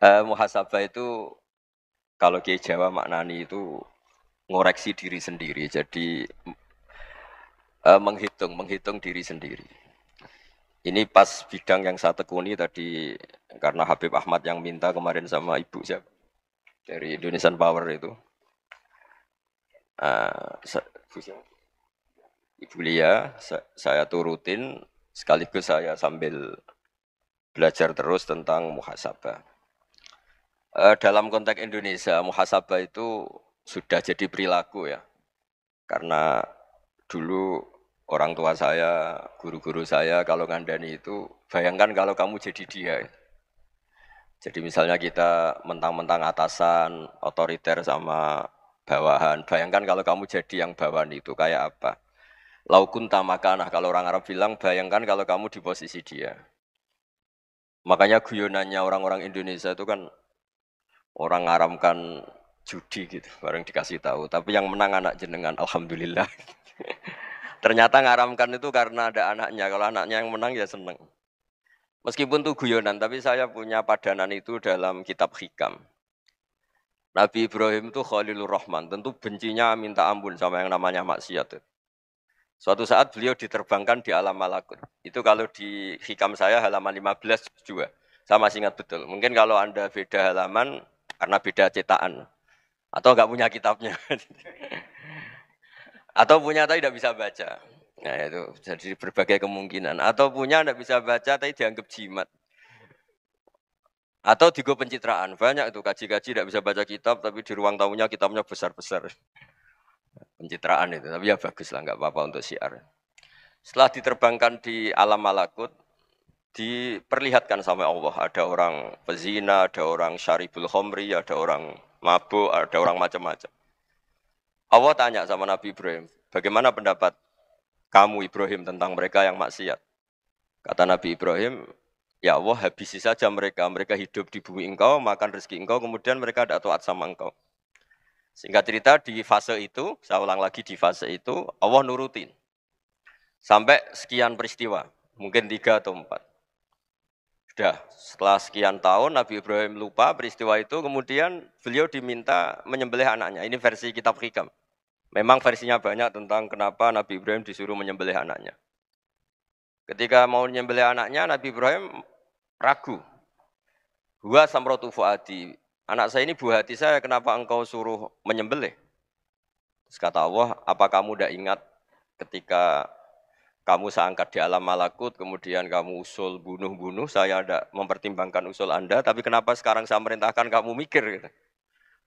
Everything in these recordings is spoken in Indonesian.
Eh, muhasabah itu kalau Kiai Jawa maknani itu ngoreksi diri sendiri. Jadi eh, menghitung, menghitung diri sendiri. Ini pas bidang yang saya tekuni tadi karena Habib Ahmad yang minta kemarin sama ibu siapa dari Indonesian Power itu. Uh, Ibu Lia, saya, saya turutin sekaligus saya sambil belajar terus tentang muhasabah. Eh, dalam konteks Indonesia muhasabah itu sudah jadi perilaku ya. Karena dulu orang tua saya, guru-guru saya kalau ngandani itu bayangkan kalau kamu jadi dia. Jadi misalnya kita mentang-mentang atasan, otoriter sama bawahan. Bayangkan kalau kamu jadi yang bawahan itu kayak apa. Laukun tamakanah kalau orang Arab bilang bayangkan kalau kamu di posisi dia. Makanya guyonannya orang-orang Indonesia itu kan orang ngaramkan judi gitu, bareng dikasih tahu. Tapi yang menang anak jenengan, alhamdulillah. Ternyata ngaramkan itu karena ada anaknya. Kalau anaknya yang menang ya seneng. Meskipun itu guyonan, tapi saya punya padanan itu dalam kitab hikam. Nabi Ibrahim itu Khalilur Rahman, tentu bencinya minta ampun sama yang namanya maksiat. Suatu saat beliau diterbangkan di alam malakut. Itu kalau di hikam saya halaman 15 juga. Sama masih betul. Mungkin kalau Anda beda halaman, karena beda cetakan atau nggak punya kitabnya atau punya tapi tidak bisa baca nah itu jadi berbagai kemungkinan atau punya tidak bisa baca tapi dianggap jimat atau digo pencitraan banyak itu kaji-kaji tidak bisa baca kitab tapi di ruang tamunya kitabnya besar-besar pencitraan itu tapi ya bagus lah nggak apa-apa untuk siar setelah diterbangkan di alam malakut diperlihatkan sama Allah ada orang pezina, ada orang syaribul khomri, ada orang mabuk, ada orang macam-macam. Allah tanya sama Nabi Ibrahim, bagaimana pendapat kamu Ibrahim tentang mereka yang maksiat? Kata Nabi Ibrahim, ya Allah habisi saja mereka, mereka hidup di bumi engkau, makan rezeki engkau, kemudian mereka ada taat sama engkau. Singkat cerita di fase itu, saya ulang lagi di fase itu, Allah nurutin. Sampai sekian peristiwa, mungkin tiga atau empat sudah setelah sekian tahun Nabi Ibrahim lupa peristiwa itu, kemudian beliau diminta menyembelih anaknya. Ini versi kitab hikam. Memang versinya banyak tentang kenapa Nabi Ibrahim disuruh menyembelih anaknya. Ketika mau menyembelih anaknya, Nabi Ibrahim ragu. Gua samrotu fuadi. Anak saya ini buah hati saya, kenapa engkau suruh menyembelih? Terus kata Allah, apa kamu tidak ingat ketika kamu saya angkat di alam malakut, kemudian kamu usul bunuh-bunuh, saya ada mempertimbangkan usul Anda, tapi kenapa sekarang saya merintahkan kamu mikir? Gitu.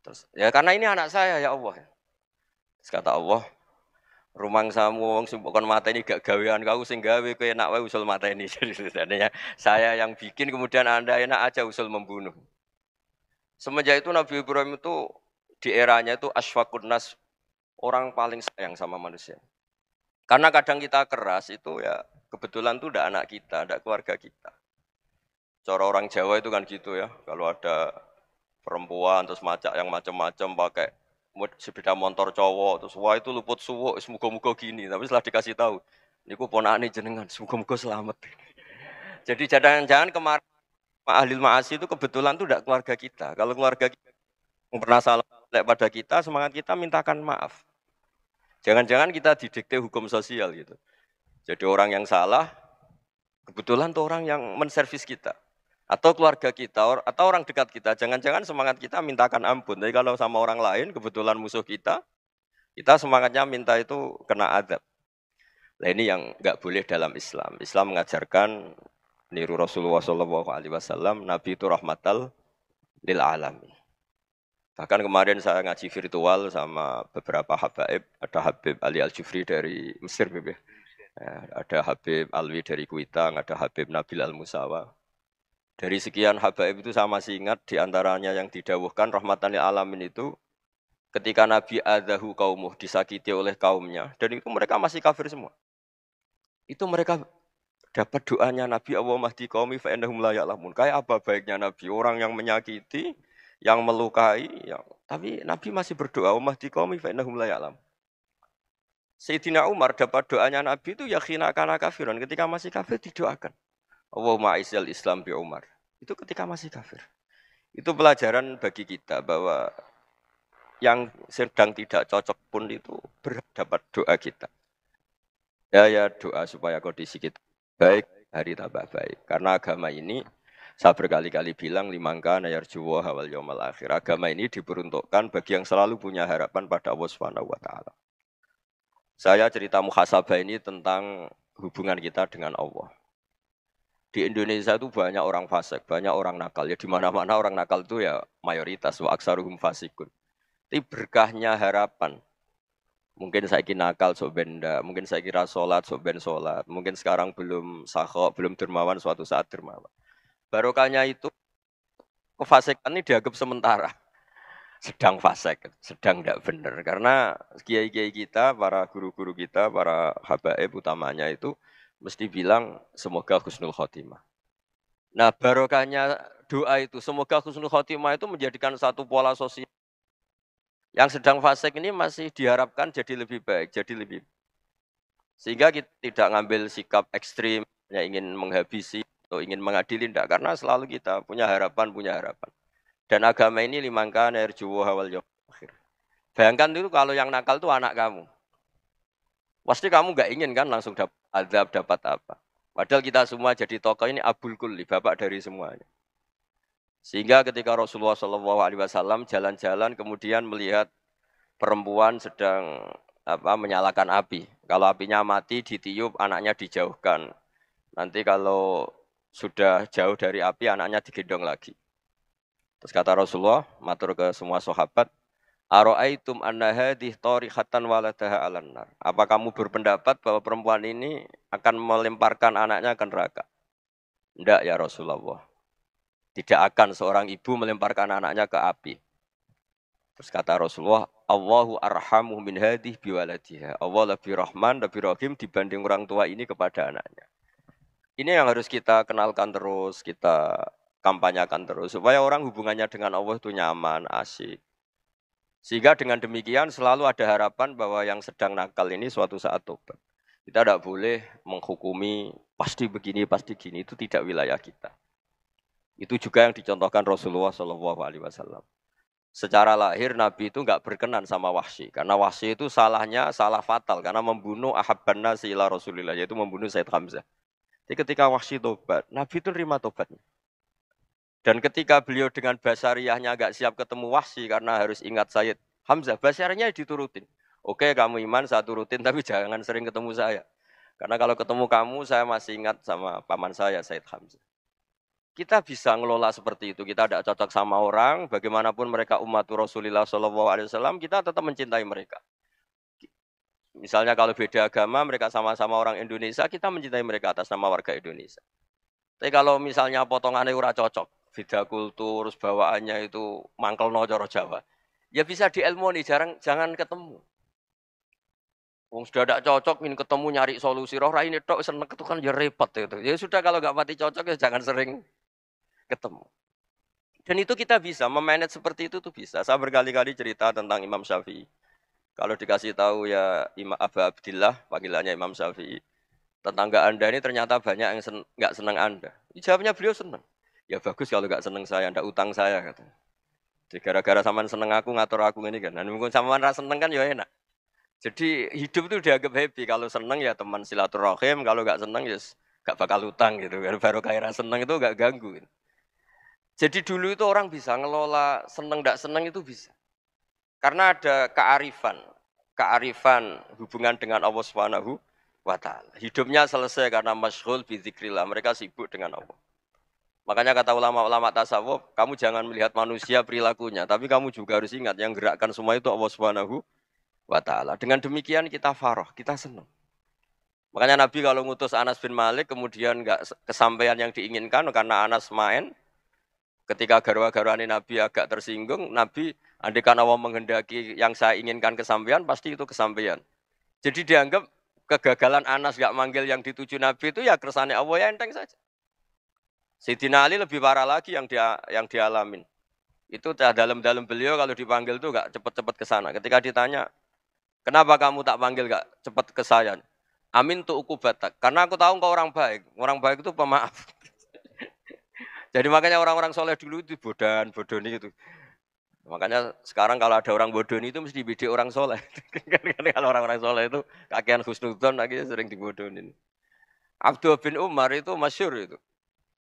Terus, ya karena ini anak saya ya Allah. Terus kata Allah, rumang samu wong sing mata ini gak gawean kau sing gawe kowe enak wae usul mata ini. Jadi saya yang bikin kemudian Anda enak aja usul membunuh. Semenjak itu Nabi Ibrahim itu di eranya itu asfakun nas orang paling sayang sama manusia. Karena kadang kita keras itu ya kebetulan tuh tidak anak kita, tidak keluarga kita. Cara orang Jawa itu kan gitu ya, kalau ada perempuan terus macak yang macam-macam pakai sepeda motor cowok terus wah itu luput suwo semoga-moga gini tapi setelah dikasih tahu ini niku ponakane jenengan semoga-moga selamat jadi jangan-jangan kemarin Pak Ahlil maasi itu kebetulan tuh tidak keluarga kita kalau keluarga kita pernah salah pada kita semangat kita mintakan maaf Jangan-jangan kita didikte hukum sosial gitu. Jadi orang yang salah kebetulan tuh orang yang menservis kita atau keluarga kita atau orang dekat kita. Jangan-jangan semangat kita mintakan ampun. Tapi kalau sama orang lain kebetulan musuh kita, kita semangatnya minta itu kena adab. Nah ini yang nggak boleh dalam Islam. Islam mengajarkan niru Rasulullah saw. Nabi itu rahmatal lil alamin. Bahkan kemarin saya ngaji virtual sama beberapa habaib, ada Habib Ali Al-Jufri dari Mesir, Bib, ya. Ya, ada Habib Alwi dari Kuitang, ada Habib Nabil Al-Musawa. Dari sekian habaib itu sama masih ingat diantaranya yang didawuhkan rahmatan lil alamin itu ketika Nabi adahu kaumuh disakiti oleh kaumnya dan itu mereka masih kafir semua. Itu mereka dapat doanya Nabi Allah mahdi kaumi fa innahum la Kayak apa baiknya Nabi orang yang menyakiti yang melukai, yang... tapi Nabi masih berdoa, umat di kaum innahum la Sayyidina Umar dapat doanya Nabi itu ya yakhina kana kafiran ketika masih kafir didoakan. Allahumma aizal Islam bi Umar. Itu ketika masih kafir. Itu pelajaran bagi kita bahwa yang sedang tidak cocok pun itu dapat doa kita. Ya ya doa supaya kondisi kita baik hari tambah baik karena agama ini saya berkali-kali bilang limangka nayarjuwa hawal yomal akhir. Agama ini diperuntukkan bagi yang selalu punya harapan pada Allah Subhanahu wa taala. Saya cerita muhasabah ini tentang hubungan kita dengan Allah. Di Indonesia itu banyak orang fasik, banyak orang nakal. Ya di mana-mana orang nakal itu ya mayoritas wa aksaruhum fasikun. Tapi berkahnya harapan, mungkin saya kira nakal so benda, mungkin saya kira sholat so ben sholat, mungkin sekarang belum sahok, belum dermawan, suatu saat dermawan barokahnya itu kefasikan ini dianggap sementara sedang fasek, sedang tidak benar. Karena kiai-kiai kita, para guru-guru kita, para habaib utamanya itu mesti bilang semoga khusnul khotimah. Nah barokahnya doa itu, semoga khusnul khotimah itu menjadikan satu pola sosial yang sedang fasek ini masih diharapkan jadi lebih baik, jadi lebih sehingga kita tidak ngambil sikap ekstrim yang ingin menghabisi atau ingin mengadili tidak karena selalu kita punya harapan punya harapan dan agama ini limangka air jowo hawal akhir bayangkan dulu kalau yang nakal itu anak kamu pasti kamu nggak ingin kan langsung dapat azab dapat apa padahal kita semua jadi tokoh ini abul kulli bapak dari semuanya sehingga ketika Rasulullah Shallallahu Alaihi Wasallam jalan-jalan kemudian melihat perempuan sedang apa menyalakan api. Kalau apinya mati ditiup anaknya dijauhkan. Nanti kalau sudah jauh dari api, anaknya digendong lagi. Terus kata Rasulullah, matur ke semua sahabat, Aro'aitum anna hadih tarikhatan waladaha alannar. Apa kamu berpendapat bahwa perempuan ini akan melemparkan anaknya ke neraka? Tidak ya Rasulullah. Tidak akan seorang ibu melemparkan anaknya ke api. Terus kata Rasulullah, Allahu arhamu min hadih biwaladihah. Allah lebih rahman, lebih rahim dibanding orang tua ini kepada anaknya. Ini yang harus kita kenalkan terus, kita kampanyakan terus supaya orang hubungannya dengan Allah itu nyaman, asik. Sehingga dengan demikian selalu ada harapan bahwa yang sedang nakal ini suatu saat tobat. Kita tidak boleh menghukumi pasti begini, pasti gini itu tidak wilayah kita. Itu juga yang dicontohkan Rasulullah SAW. secara lahir Nabi itu nggak berkenan sama wahsy karena wahsy itu salahnya salah fatal karena membunuh Ahab nasi Rasulullah, Rasulillah yaitu membunuh Said Hamzah. Jadi ketika wahsi tobat, Nabi itu nerima tobatnya. Dan ketika beliau dengan basariahnya agak siap ketemu wahsi karena harus ingat Sayyid Hamzah, basariahnya diturutin. Oke kamu iman saya turutin tapi jangan sering ketemu saya. Karena kalau ketemu kamu saya masih ingat sama paman saya Sayyid Hamzah. Kita bisa ngelola seperti itu. Kita tidak cocok sama orang, bagaimanapun mereka umat Rasulullah SAW, kita tetap mencintai mereka. Misalnya kalau beda agama, mereka sama-sama orang Indonesia, kita mencintai mereka atas nama warga Indonesia. Tapi kalau misalnya potongannya ora cocok, beda kultur, bawaannya itu mangkel nocoro Jawa, ya bisa dielmoni, jarang jangan ketemu. Wong sudah tidak cocok, ingin ketemu nyari solusi. Roh ini tok seneng itu kan ya repot itu. Ya sudah kalau nggak mati cocok ya jangan sering ketemu. Dan itu kita bisa memanage seperti itu tuh bisa. Saya berkali-kali cerita tentang Imam Syafi'i. Kalau dikasih tahu ya Imam Abu Abdillah, panggilannya Imam Syafi'i. Tetangga Anda ini ternyata banyak yang sen senang Anda. Jawabnya beliau senang. Ya bagus kalau nggak senang saya, ndak utang saya katanya. Jadi gara-gara saman seneng aku ngatur aku ini kan. Dan mungkin saman rasa seneng kan ya enak. Jadi hidup itu dianggap happy. Kalau seneng ya teman silaturahim, kalau nggak seneng ya nggak bakal utang gitu kan. Baru kaya rasa seneng itu nggak ganggu. Gitu. Jadi dulu itu orang bisa ngelola seneng nggak seneng itu bisa. Karena ada kearifan, kearifan hubungan dengan Allah Subhanahu wa taala. Hidupnya selesai karena masyhul bi Mereka sibuk dengan Allah. Makanya kata ulama-ulama tasawuf, kamu jangan melihat manusia perilakunya, tapi kamu juga harus ingat yang gerakkan semua itu Allah Subhanahu wa taala. Dengan demikian kita faroh, kita senang. Makanya Nabi kalau ngutus Anas bin Malik kemudian nggak kesampaian yang diinginkan karena Anas main, Ketika garwa garwa Nabi agak tersinggung, Nabi andai karena Allah menghendaki yang saya inginkan kesampaian, pasti itu kesampaian. Jadi dianggap kegagalan Anas gak manggil yang dituju Nabi itu ya kesannya Allah ya enteng saja. Sidina Ali lebih parah lagi yang dia yang dialamin. Itu dalam-dalam beliau kalau dipanggil tuh gak cepet-cepet ke sana. Ketika ditanya, kenapa kamu tak panggil gak cepet ke saya? Amin tuh ukubatak. Karena aku tahu engkau orang baik. Orang baik itu pemaaf. Jadi makanya orang-orang soleh dulu itu bodan, bodoni itu. Makanya sekarang kalau ada orang bodoni itu mesti dibidik orang soleh. Kan kalau orang-orang soleh itu kakean khusnudon lagi sering dibodonin. Abdul bin Umar itu masyur itu.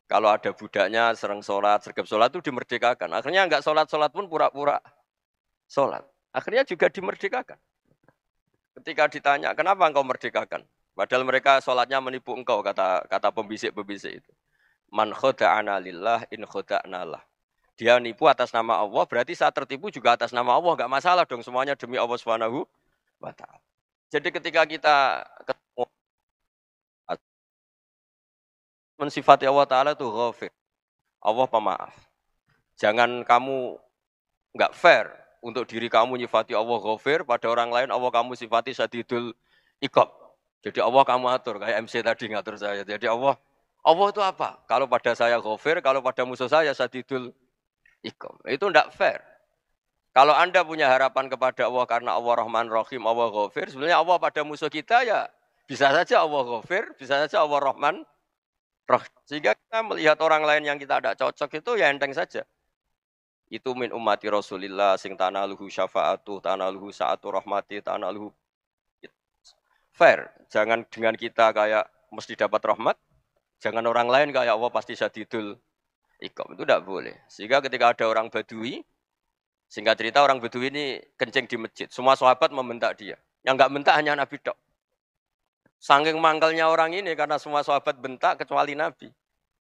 Kalau ada budaknya serang sholat, sergap sholat itu dimerdekakan. Akhirnya nggak sholat-sholat pun pura-pura sholat. Akhirnya juga dimerdekakan. Ketika ditanya, kenapa engkau merdekakan? Padahal mereka sholatnya menipu engkau, kata kata pembisik-pembisik itu. Man khoda'ana lillah in khoda'na lah. Dia nipu atas nama Allah, berarti saat tertipu juga atas nama Allah, Enggak masalah dong semuanya demi Allah Subhanahu wa taala. Jadi ketika kita ketemu mensifati Allah taala itu ghafir. Allah pemaaf. Jangan kamu enggak fair untuk diri kamu nyifati Allah ghafir, pada orang lain Allah kamu sifati sadidul ikab. Jadi Allah kamu atur kayak MC tadi ngatur saya. Jadi Allah Allah itu apa? Kalau pada saya gofir, kalau pada musuh saya sadidul ikom. Itu tidak fair. Kalau Anda punya harapan kepada Allah karena Allah Rahman Rahim, Allah gofir, sebenarnya Allah pada musuh kita ya bisa saja Allah gofir, bisa saja Allah Rahman Rahim. Sehingga kita melihat orang lain yang kita tidak cocok itu ya enteng saja. Itu min umati Rasulillah sing tanaluhu syafa'atuh, tanaluhu sa'atu rahmati, tanaluhu fair. Jangan dengan kita kayak mesti dapat rahmat, Jangan orang lain kayak Allah pasti syadidul ikom. Itu tidak boleh. Sehingga ketika ada orang badui, sehingga cerita orang badui ini kencing di masjid. Semua sahabat membentak dia. Yang nggak bentak hanya Nabi dok. Sangking mangkelnya orang ini karena semua sahabat bentak kecuali Nabi.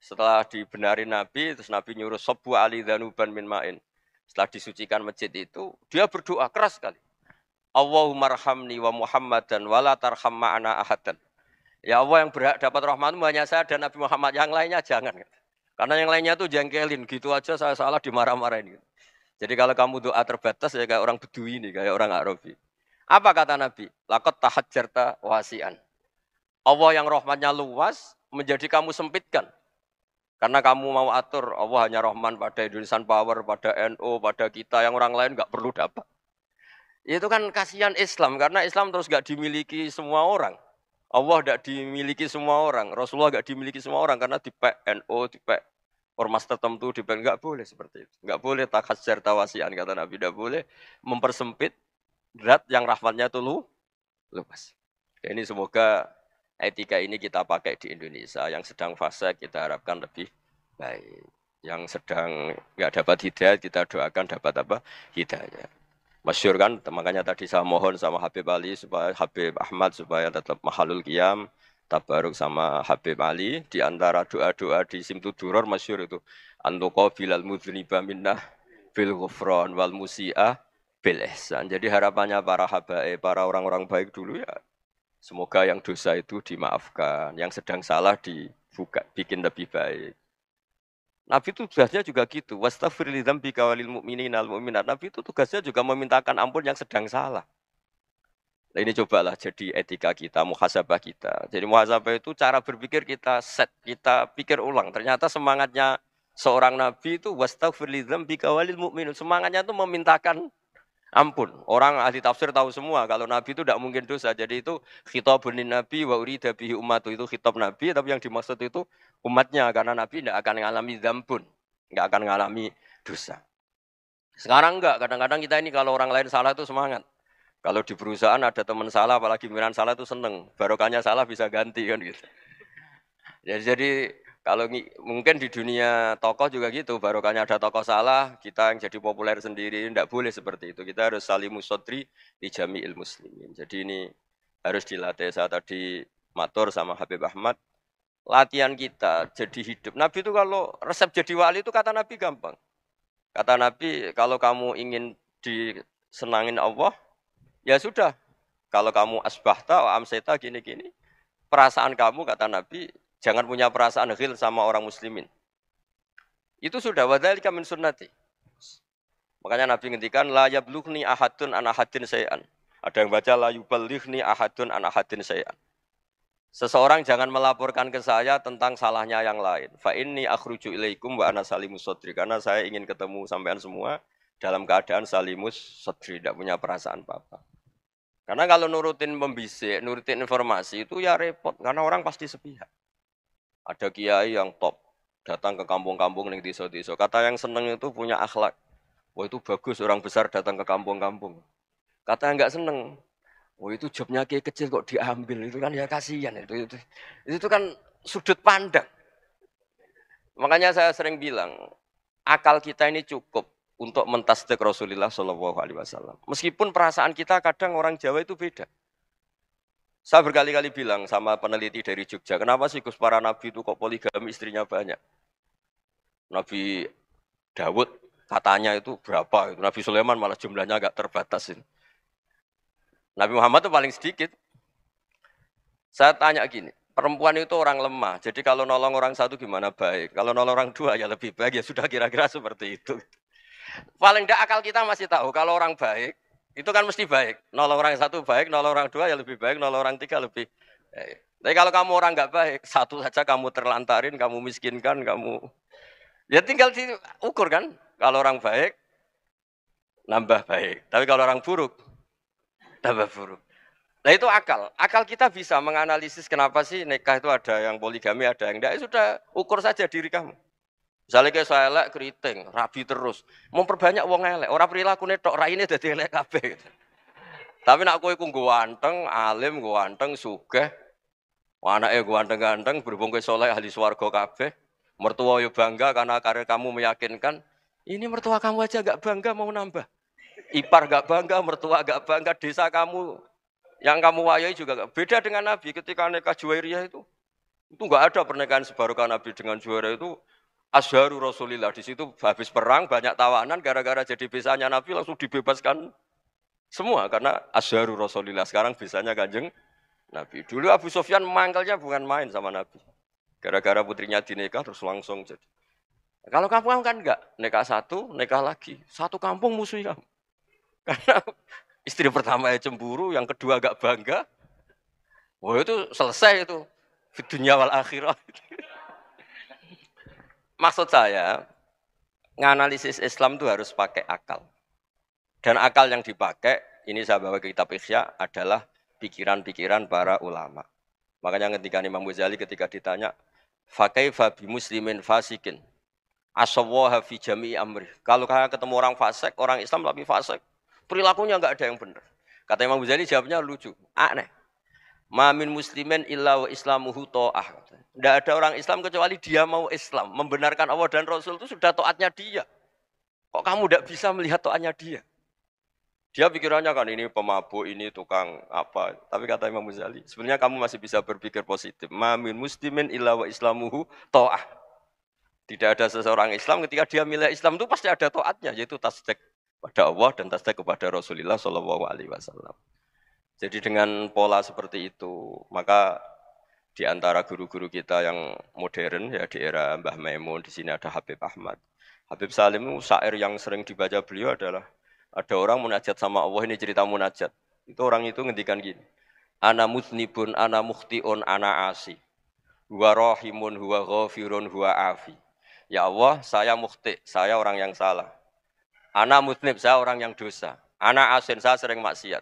Setelah dibenarin Nabi, terus Nabi nyuruh sebuah ali danuban min ma'in. Setelah disucikan masjid itu, dia berdoa keras sekali. Allahumma rahamni wa Muhammadan la tarham ma'ana ahadan. Ya Allah yang berhak dapat rahmatmu hanya saya dan Nabi Muhammad. Yang lainnya jangan. Karena yang lainnya tuh jengkelin. Gitu aja saya salah dimarah-marahin. Jadi kalau kamu doa terbatas ya kayak orang Bedui ini, kayak orang Arabi. Apa kata Nabi? Lakot tahat jerta wasian. Allah yang rahmatnya luas menjadi kamu sempitkan. Karena kamu mau atur, Allah hanya rahman pada Indonesian Power, pada NO, pada kita yang orang lain nggak perlu dapat. Itu kan kasihan Islam, karena Islam terus nggak dimiliki semua orang. Allah tidak dimiliki semua orang, Rasulullah tidak dimiliki semua orang karena di PNO, di PNO, ormas tertentu di PN nggak boleh seperti itu. Nggak boleh takhasyar tawasian kata Nabi, tidak boleh mempersempit derat yang rahmatnya itu lu lepas. ini semoga etika ini kita pakai di Indonesia yang sedang fase kita harapkan lebih baik. Yang sedang nggak dapat hidayah kita doakan dapat apa hidayah masyur kan makanya tadi saya mohon sama Habib Ali supaya Habib Ahmad supaya tetap mahalul kiam tabaruk sama Habib Ali di antara doa-doa di Simtu Duror masyur itu antuqa bilal mudhniba minnah bil ghufran wal musi'ah bil ihsan jadi harapannya para habae para orang-orang baik dulu ya semoga yang dosa itu dimaafkan yang sedang salah dibuka bikin lebih baik Nabi itu tugasnya juga gitu. Wastafir bikawalil mu'minin al mu'minat. Nabi itu tugasnya juga memintakan ampun yang sedang salah. Nah ini cobalah jadi etika kita, muhasabah kita. Jadi muhasabah itu cara berpikir kita set, kita pikir ulang. Ternyata semangatnya seorang Nabi itu wastafir bikawalil mu'minin. Semangatnya itu memintakan ampun. Orang ahli tafsir tahu semua kalau Nabi itu tidak mungkin dosa. Jadi itu khitabun Nabi wa urida bihi umat itu khitab Nabi tapi yang dimaksud itu umatnya karena Nabi tidak akan mengalami zampun, tidak akan mengalami dosa. Sekarang enggak, kadang-kadang kita ini kalau orang lain salah itu semangat. Kalau di perusahaan ada teman salah, apalagi pimpinan salah itu seneng. Barokahnya salah bisa ganti kan gitu. Ya, jadi, jadi kalau mungkin di dunia tokoh juga gitu, barokahnya ada tokoh salah, kita yang jadi populer sendiri, tidak boleh seperti itu. Kita harus saling musodri di jami'il muslimin. Jadi ini harus dilatih. Saya tadi matur sama Habib Ahmad, latihan kita jadi hidup. Nabi itu kalau resep jadi wali itu kata Nabi gampang. Kata Nabi, kalau kamu ingin disenangin Allah, ya sudah. Kalau kamu asbahta, amseta, gini-gini, perasaan kamu kata Nabi Jangan punya perasaan hil sama orang muslimin. Itu sudah wadzalika min sunnati. Makanya Nabi ngendikan la yablughni ahadun an ahadin sayan. Ada yang baca la yuballighni ahadun an ahadin sayan. Seseorang jangan melaporkan ke saya tentang salahnya yang lain. Fa inni akhruju ilaikum wa ana salimus sadri. Karena saya ingin ketemu sampean semua dalam keadaan salimus sadri. Tidak punya perasaan apa-apa. Karena kalau nurutin pembisik, nurutin informasi itu ya repot. Karena orang pasti sepihak. Ada kiai yang top, datang ke kampung-kampung -kampung, di so Kata yang seneng itu punya akhlak. Wah itu bagus orang besar datang ke kampung-kampung. Kata yang nggak seneng, wah itu jobnya kiai kecil kok diambil itu kan ya kasihan itu itu itu kan sudut pandang. Makanya saya sering bilang akal kita ini cukup untuk mentasdek Rasulullah Shallallahu Alaihi Wasallam. Meskipun perasaan kita kadang orang Jawa itu beda. Saya berkali-kali bilang sama peneliti dari Jogja, kenapa sih Gus para nabi itu kok poligami istrinya banyak? Nabi Dawud katanya itu berapa? Itu Nabi Sulaiman malah jumlahnya agak terbatas Nabi Muhammad itu paling sedikit. Saya tanya gini, perempuan itu orang lemah. Jadi kalau nolong orang satu gimana baik? Kalau nolong orang dua ya lebih baik. Ya sudah kira-kira seperti itu. Paling tidak akal kita masih tahu kalau orang baik itu kan mesti baik. Nol orang satu baik, nol orang dua ya lebih baik, nol orang tiga lebih baik. Eh, tapi kalau kamu orang nggak baik, satu saja kamu terlantarin, kamu miskinkan, kamu ya tinggal diukur kan. Kalau orang baik, nambah baik. Tapi kalau orang buruk, tambah buruk. Nah itu akal. Akal kita bisa menganalisis kenapa sih nikah itu ada yang poligami, ada yang tidak. Ya sudah ukur saja diri kamu. Misalnya kayak saya elek keriting, rabi terus. Memperbanyak uang elek. Orang perilaku netok raine jadi elek kafe. Tapi nak kowe ku ganteng, alim ganteng, sugih. Anake ganteng-ganteng berhubung kowe soleh ahli swargo kabeh. Mertua yo ya bangga karena karir kamu meyakinkan. Ini mertua kamu aja gak bangga mau nambah. Ipar gak bangga, mertua gak bangga, desa kamu yang kamu wayai juga gak. Beda dengan Nabi ketika nikah Juwairiyah itu. Itu gak ada pernikahan sebarukan Nabi dengan Juwairiyah itu Asharu Rasulillah di situ habis perang banyak tawanan gara-gara jadi bisanya Nabi langsung dibebaskan semua karena Asharu Rasulillah sekarang bisanya kanjeng Nabi. Dulu Abu Sofyan mangkalnya bukan main sama Nabi. Gara-gara putrinya dinikah terus langsung jadi. Kalau kampung kan enggak, nikah satu, nikah lagi. Satu kampung musuhnya Karena istri pertama ya cemburu, yang kedua enggak bangga. Wah itu selesai itu. Di dunia wal akhirat. Maksud saya, nganalisis Islam itu harus pakai akal. Dan akal yang dipakai, ini saya bawa ke kitab adalah pikiran-pikiran para ulama. Makanya ketika Imam Ghazali ketika ditanya, Fakaifa bi muslimin fasikin, asawaha fi jami'i amri. Kalau kalian ketemu orang fasik, orang Islam tapi fasik, perilakunya enggak ada yang benar. Kata Imam Ghazali jawabnya lucu, aneh. Mamin muslimin illa wa islamuhu to'ah. Tidak ada orang Islam kecuali dia mau Islam. Membenarkan Allah dan Rasul itu sudah to'atnya dia. Kok kamu tidak bisa melihat to'atnya dia? Dia pikirannya kan ini pemabuk, ini tukang apa. Tapi kata Imam Muzali, sebenarnya kamu masih bisa berpikir positif. Mamin muslimin illa wa islamuhu to'ah. Tidak ada seseorang Islam ketika dia milih Islam itu pasti ada to'atnya. Yaitu tasdek pada Allah dan tasdek kepada Rasulullah Shallallahu Alaihi Wasallam. Jadi dengan pola seperti itu, maka di antara guru-guru kita yang modern ya di era Mbah Maimun di sini ada Habib Ahmad. Habib Salim syair yang sering dibaca beliau adalah ada orang munajat sama Allah ini cerita munajat. Itu orang itu ngendikan gini. Ana muznibun ana muhtiun ana asi. Huwa rahimun huwa ghafirun huwa afi. Ya Allah, saya muhti, saya orang yang salah. Ana muznib, saya orang yang dosa. Ana asin, saya sering maksiat.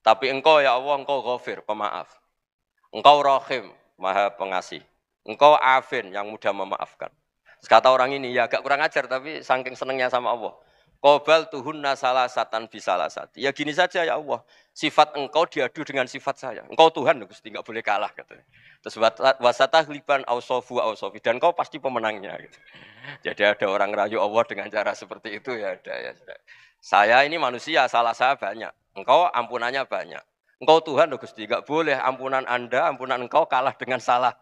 Tapi engkau ya Allah, engkau ghafir, pemaaf. Engkau rahim, maha pengasih. Engkau afin, yang mudah memaafkan. kata orang ini, ya agak kurang ajar, tapi saking senengnya sama Allah. Kobal tuhunna salah satan bisalah sati. Ya gini saja ya Allah, sifat engkau diadu dengan sifat saya. Engkau Tuhan, Gusti, nggak boleh kalah. Katanya. Gitu. Terus wasatah liban ausofu ausofi. Dan kau pasti pemenangnya. Gitu. Jadi ada orang rayu Allah dengan cara seperti itu ya ada. Ya, Saya ini manusia, salah saya banyak. Engkau ampunannya banyak. Engkau Tuhan loh Gusti, enggak boleh ampunan Anda, ampunan engkau kalah dengan salah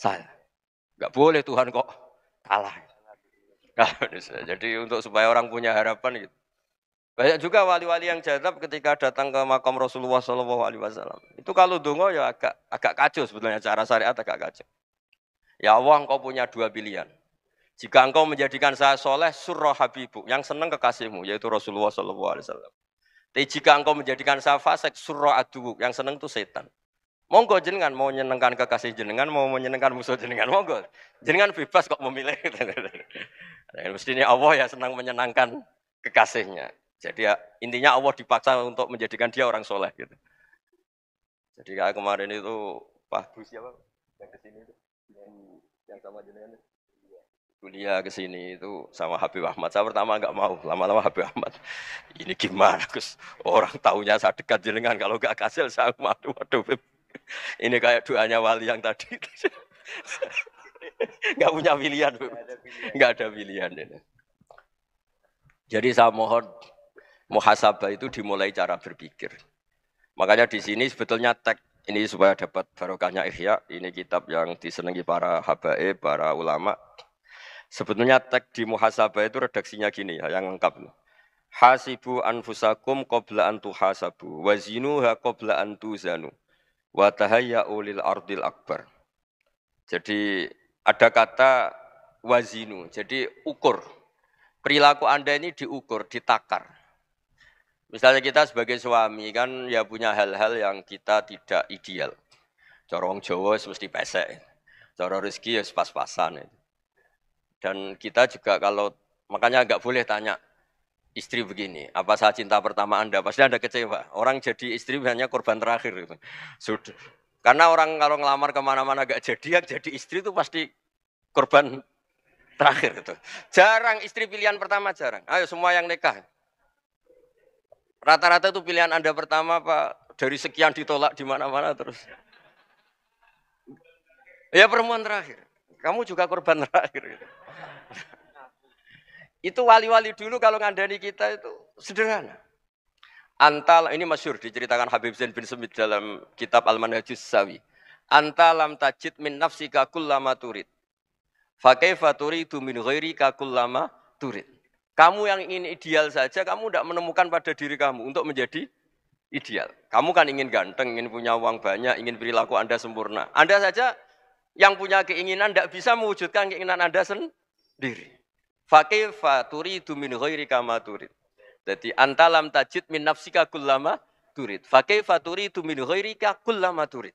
saya. Enggak boleh Tuhan kok kalah. Jadi untuk supaya orang punya harapan gitu. Banyak juga wali-wali yang jadab ketika datang ke makam Rasulullah Shallallahu Wasallam. Itu kalau dungo ya agak agak kacau sebetulnya cara syariat agak kacau. Ya Allah, engkau punya dua pilihan. Jika engkau menjadikan saya soleh, surah habibu, yang senang kekasihmu, yaitu Rasulullah Shallallahu tapi jika engkau menjadikan saya fasik, surah aduwuk, yang seneng itu setan. Monggo jenengan mau menyenangkan kekasih jenengan, mau menyenangkan musuh jenengan, monggo. Jenengan bebas kok memilih. Nah, Mestinya Allah ya senang menyenangkan kekasihnya. Jadi ya, intinya Allah dipaksa untuk menjadikan dia orang soleh gitu. Jadi kayak kemarin itu Pak Bu siapa yang kesini itu yang, yang sama jenengan kuliah ke sini itu sama Habib Ahmad. Saya pertama nggak mau, lama-lama Habib Ahmad. Ini gimana, Gus? Orang taunya saya dekat jenengan, kalau nggak kasil saya waduh, waduh, Ini kayak doanya wali yang tadi. nggak punya pilihan, Nggak ada pilihan. Ini. Jadi saya mohon muhasabah itu dimulai cara berpikir. Makanya di sini sebetulnya teks ini supaya dapat barokahnya Ihya, ini kitab yang disenangi para habaib, para ulama. Sebetulnya tag di muhasabah itu redaksinya gini ya, yang lengkap. Hasibu anfusakum qabla an tuhasabu wa zinuha qabla an tuzanu wa tahayya'u lil ardil akbar. Jadi ada kata wazinu. Jadi ukur. Perilaku Anda ini diukur, ditakar. Misalnya kita sebagai suami kan ya punya hal-hal yang kita tidak ideal. Corong Jawa mesti pesek. Cara rezeki ya pas-pasan. Dan kita juga kalau makanya agak boleh tanya istri begini, apa saya cinta pertama Anda? Pasti Anda kecewa. Orang jadi istri hanya korban terakhir. Gitu. Sudah. Karena orang kalau ngelamar kemana-mana gak jadi, yang jadi istri itu pasti korban terakhir. Gitu. Jarang istri pilihan pertama, jarang. Ayo semua yang nikah. Rata-rata itu pilihan Anda pertama Pak dari sekian ditolak di mana-mana terus. Ya perempuan terakhir kamu juga korban terakhir. Gitu. itu wali-wali dulu kalau ngandani kita itu sederhana. Antal ini masyur diceritakan Habib Zain bin Semit dalam kitab Al-Manhajus Sawi. Antalam tajid min nafsika kullama turid. Fakaifa turidu min ghairika kullama turid. Kamu yang ingin ideal saja, kamu tidak menemukan pada diri kamu untuk menjadi ideal. Kamu kan ingin ganteng, ingin punya uang banyak, ingin perilaku Anda sempurna. Anda saja yang punya keinginan tidak bisa mewujudkan keinginan Anda sendiri. Fakifa turidu min ghairi kama turid. Jadi antalam tajid min nafsika kullama turid. Fakifa turidu min ghairi kullama turid.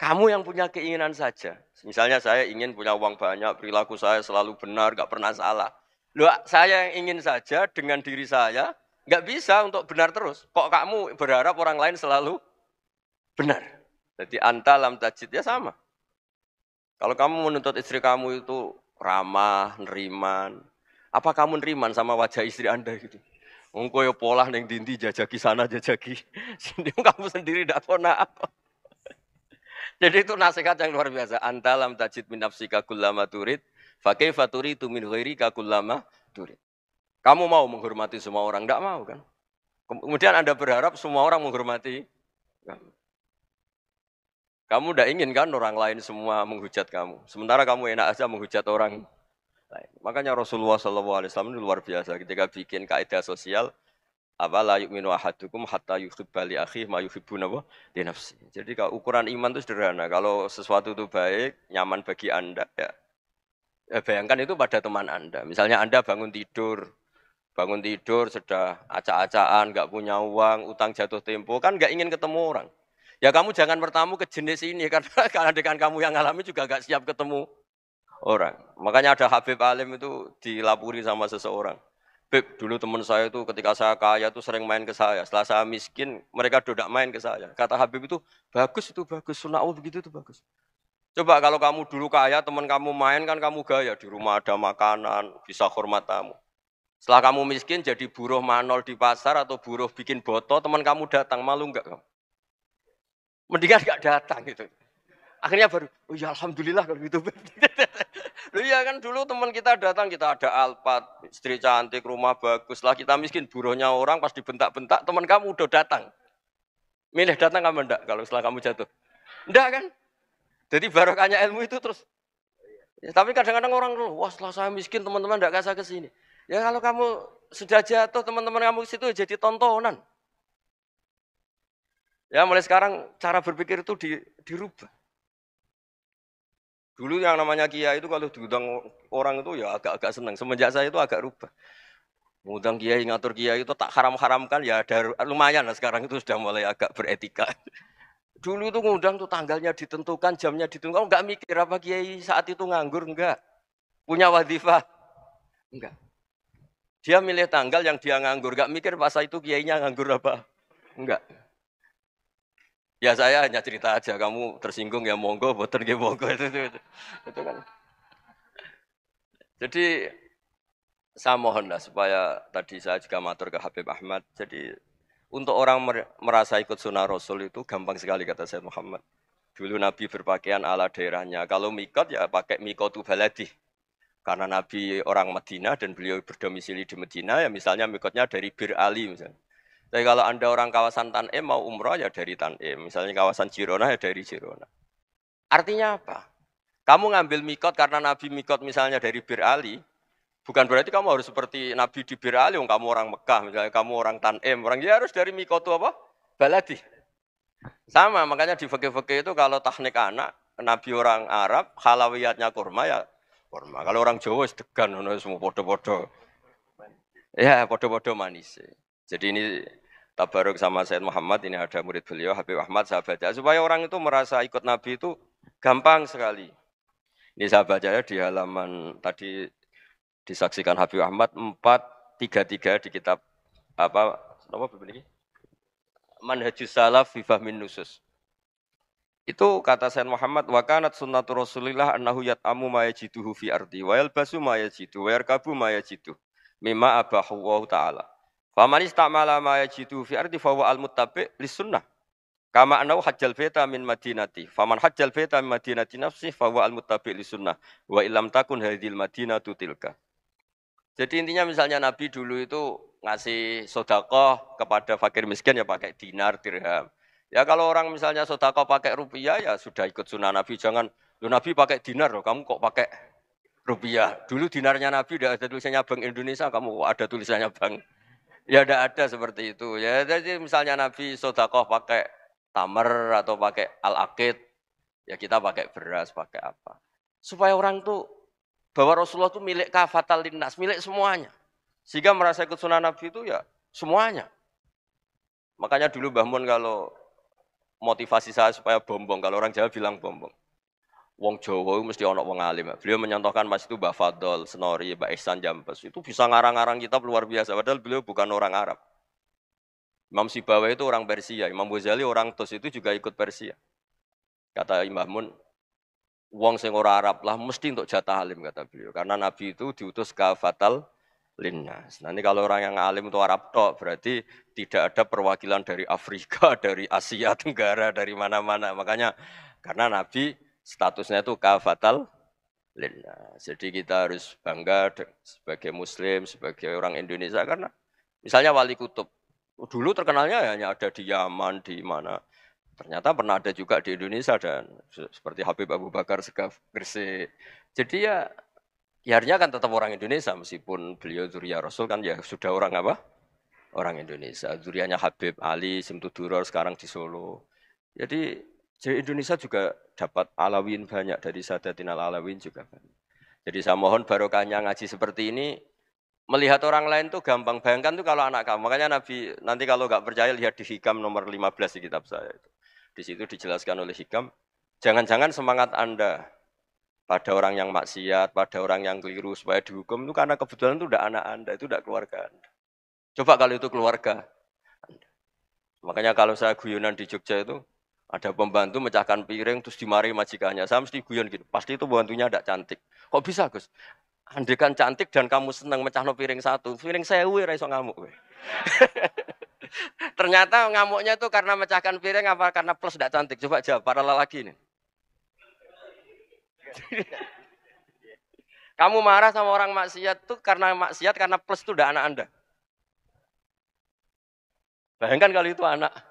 Kamu yang punya keinginan saja. Misalnya saya ingin punya uang banyak, perilaku saya selalu benar, gak pernah salah. Loh, saya yang ingin saja dengan diri saya, gak bisa untuk benar terus. Kok kamu berharap orang lain selalu benar? Jadi anta lam tajid ya sama. Kalau kamu menuntut istri kamu itu ramah, neriman, apa kamu neriman sama wajah istri anda gitu? Ungko yo pola neng dindi jajaki sana jajaki, sendiri kamu sendiri tidak pernah apa. Jadi itu nasihat yang luar biasa. Anta lam tajid min nafsika kullama turid, fakih faturi tu min ghairika kullama turid. Kamu mau menghormati semua orang? Tidak mau kan? Kemudian Anda berharap semua orang menghormati kamu. Kamu tidak ingin kan orang lain semua menghujat kamu. Sementara kamu enak aja menghujat orang lain. Makanya Rasulullah Shallallahu Alaihi Wasallam luar biasa ketika bikin kaidah sosial. Apa la yu'minu ahadukum hatta yuhibbali akhi ma yuhibbu wa dinafsi. Jadi kalau ukuran iman itu sederhana. Kalau sesuatu itu baik, nyaman bagi Anda ya. ya bayangkan itu pada teman Anda. Misalnya Anda bangun tidur, bangun tidur sudah acak-acakan, nggak punya uang, utang jatuh tempo, kan nggak ingin ketemu orang. Ya kamu jangan bertamu ke jenis ini karena kalau dengan kamu yang alami juga gak siap ketemu orang. Makanya ada Habib Alim itu dilapuri sama seseorang. Beb, dulu teman saya itu ketika saya kaya itu sering main ke saya. Setelah saya miskin, mereka dodak main ke saya. Kata Habib itu, bagus itu bagus, sunnah Allah begitu itu bagus. Coba kalau kamu dulu kaya, teman kamu main kan kamu gaya. Di rumah ada makanan, bisa hormat tamu. Setelah kamu miskin jadi buruh manol di pasar atau buruh bikin botol teman kamu datang, malu enggak kamu? Mendingan gak datang gitu. Akhirnya baru, oh ya alhamdulillah kalau gitu. Lu ya kan dulu teman kita datang kita ada alpat, istri cantik, rumah bagus lah kita miskin, buruhnya orang pas dibentak-bentak teman kamu udah datang. Milih datang kamu enggak kalau setelah kamu jatuh? Enggak kan? Jadi barokahnya ilmu itu terus. Ya, tapi kadang-kadang orang wah setelah saya miskin teman-teman enggak kasih ke sini. Ya kalau kamu sudah jatuh teman-teman kamu situ jadi tontonan. Ya mulai sekarang cara berpikir itu di, dirubah. Dulu yang namanya kiai itu kalau diundang orang itu ya agak-agak senang. Semenjak saya itu agak rubah. Mengundang kiai, ngatur kiai itu tak haram-haramkan ya ada lumayan lah sekarang itu sudah mulai agak beretika. Dulu itu ngundang tuh tanggalnya ditentukan, jamnya ditentukan. Enggak mikir apa kiai saat itu nganggur enggak. Punya wadifah enggak. Dia milih tanggal yang dia nganggur, enggak mikir masa itu kiainya nganggur apa. Enggak. Ya saya hanya cerita aja, kamu tersinggung ya monggo, boten nggih ya monggo itu, itu, itu, kan. Jadi saya mohonlah supaya tadi saya juga matur ke Habib Ahmad. Jadi untuk orang merasa ikut sunnah Rasul itu gampang sekali kata saya Muhammad. Dulu Nabi berpakaian ala daerahnya. Kalau mikot ya pakai mikotu baladi. Karena Nabi orang Madinah dan beliau berdomisili di Madinah ya misalnya mikotnya dari Bir Ali misalnya. Tapi kalau Anda orang kawasan Tanim mau umroh ya dari Tanim. Misalnya kawasan Cirona ya dari Cirona. Artinya apa? Kamu ngambil mikot karena Nabi mikot misalnya dari Bir Ali, bukan berarti kamu harus seperti Nabi di Bir Ali, kamu orang Mekah, misalnya kamu orang Tanim, orang dia ya harus dari mikot itu apa? Baladi. Sama, makanya di fakih-fakih itu kalau teknik anak, Nabi orang Arab, halawiyatnya kurma ya kurma. Kalau orang Jawa sedegan, semua bodoh bodoh Ya, bodoh bodoh manis. Jadi ini Tabaruk sama Said Muhammad ini ada murid beliau Habib Ahmad sahabatnya. supaya orang itu merasa ikut Nabi itu gampang sekali. Ini saya di halaman tadi disaksikan Habib Ahmad 433 di kitab apa apa ini? Manhajus Salaf fi Min Nusus. Itu kata Sayyid Muhammad wa kanat sunnatu Rasulillah annahu yat'amu ma yajiduhu fi ardi wa yalbasu ma yajidu wa yarkabu ma yajidu mimma abahu wa ta'ala. Faman istamala ma yajidu fi ardi fa al-muttabi' lis-sunnah. Kama anau hajjal feta min madinati. Faman hajjal feta min madinati nafsi fa al-muttabi' lis-sunnah. Wa illam takun hadhil madinatu tilka. Jadi intinya misalnya Nabi dulu itu ngasih sodakoh kepada fakir miskin ya pakai dinar, dirham. Ya kalau orang misalnya sodakoh pakai rupiah ya sudah ikut sunnah Nabi. Jangan, lu Nabi pakai dinar loh, kamu kok pakai rupiah. Dulu dinarnya Nabi udah ada tulisannya Bank Indonesia, kamu ada tulisannya Bank ya tidak ada seperti itu. Ya jadi misalnya Nabi sodakoh pakai tamar atau pakai al-akid, ya kita pakai beras, pakai apa. Supaya orang tuh bahwa Rasulullah itu milik kafatal dinas, milik semuanya. Sehingga merasa ikut sunnah Nabi itu ya semuanya. Makanya dulu Mbah kalau motivasi saya supaya bombong, kalau orang Jawa bilang bombong. Wong Jawa mesti ono wong alim. Beliau menyontohkan Mas itu Mbah Fadol, Senori, Mbak Ihsan Jambes. Itu bisa ngarang-ngarang kitab luar biasa. Padahal beliau bukan orang Arab. Imam Sibawa itu orang Persia. Imam Ghazali orang Tos itu juga ikut Persia. Kata Imam Mun, wong sing ora Arab lah mesti untuk jatah alim kata beliau. Karena Nabi itu diutus ke Fatal Linnas. Nah, ini kalau orang yang alim itu Arab tok berarti tidak ada perwakilan dari Afrika, dari Asia Tenggara, dari mana-mana. Makanya karena Nabi statusnya itu kafatal lina. Jadi kita harus bangga sebagai muslim, sebagai orang Indonesia karena misalnya wali kutub oh, dulu terkenalnya hanya ada di Yaman, di mana. Ternyata pernah ada juga di Indonesia dan seperti Habib Abu Bakar Segaf Gresik. Jadi ya ya artinya kan tetap orang Indonesia meskipun beliau Zuriya Rasul kan ya sudah orang apa? Orang Indonesia. Zuriyanya Habib Ali Simtuduror sekarang di Solo. Jadi jadi Indonesia juga dapat alawin banyak dari Sadatin al-Alawin juga banyak. Jadi saya mohon barokahnya ngaji seperti ini melihat orang lain tuh gampang bayangkan tuh kalau anak kamu makanya Nabi nanti kalau nggak percaya lihat di Hikam nomor 15 di kitab saya itu. Di situ dijelaskan oleh Hikam jangan-jangan semangat Anda pada orang yang maksiat, pada orang yang keliru supaya dihukum itu karena kebetulan itu tidak anak Anda, itu tidak keluarga Anda. Coba kalau itu keluarga. Anda. Makanya kalau saya guyonan di Jogja itu ada pembantu mecahkan piring terus dimari majikannya. Saya mesti guyon gitu. Pasti itu pembantunya tidak cantik. Kok bisa Gus? Andekan cantik dan kamu senang mecah no piring satu, piring saya uwe raiso ngamuk Ternyata ngamuknya itu karena mecahkan piring apa karena plus tidak cantik. Coba jawab para lelaki ini. kamu marah sama orang maksiat tuh karena maksiat karena plus itu udah anak Anda. Bayangkan kalau itu anak.